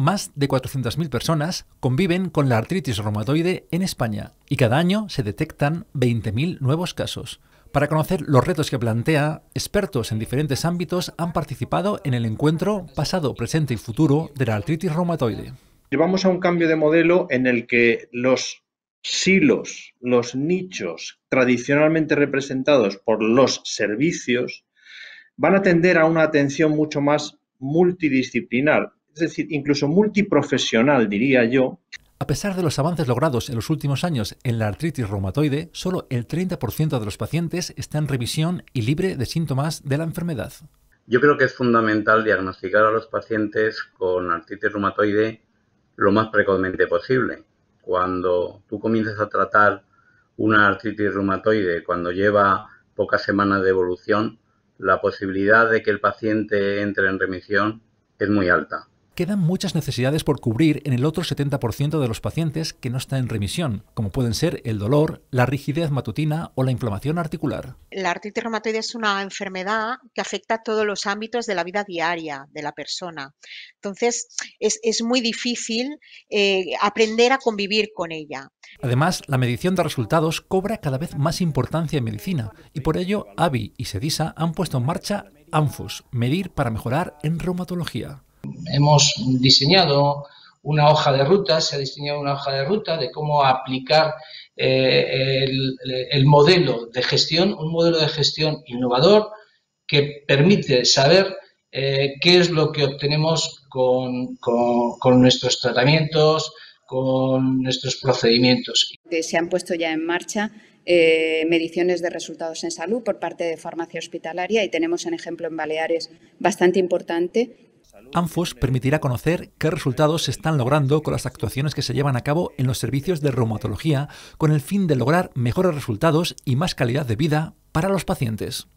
más de 400.000 personas conviven con la artritis reumatoide en España y cada año se detectan 20.000 nuevos casos. Para conocer los retos que plantea, expertos en diferentes ámbitos han participado en el encuentro pasado, presente y futuro de la artritis reumatoide. Llevamos a un cambio de modelo en el que los silos, los nichos tradicionalmente representados por los servicios, van a tender a una atención mucho más multidisciplinar, es decir, incluso multiprofesional, diría yo. A pesar de los avances logrados en los últimos años en la artritis reumatoide, solo el 30% de los pacientes está en revisión y libre de síntomas de la enfermedad. Yo creo que es fundamental diagnosticar a los pacientes con artritis reumatoide lo más precozmente posible. Cuando tú comienzas a tratar una artritis reumatoide, cuando lleva pocas semanas de evolución, la posibilidad de que el paciente entre en remisión es muy alta. Quedan muchas necesidades por cubrir en el otro 70% de los pacientes que no están en remisión, como pueden ser el dolor, la rigidez matutina o la inflamación articular. La artritis reumatoide es una enfermedad que afecta a todos los ámbitos de la vida diaria de la persona. Entonces, es, muy difícil eh, aprender a convivir con ella. Además, la medición de resultados cobra cada vez más importancia en medicina y por ello AVI y SEDISA han puesto en marcha ANFUS, Medir para Mejorar en Reumatología hemos diseñado una hoja de ruta, se ha diseñado una hoja de ruta de cómo aplicar eh, el, modelo de gestión, un modelo de gestión innovador que permite saber eh, qué es lo que obtenemos con, nuestros tratamientos, con nuestros procedimientos. Se han puesto ya en marcha eh, mediciones de resultados en salud por parte de farmacia hospitalaria y tenemos un ejemplo en Baleares bastante importante ANFOS permitirá conocer qué resultados se están logrando con las actuaciones que se llevan a cabo en los servicios de reumatología con el fin de lograr mejores resultados y más calidad de vida para los pacientes.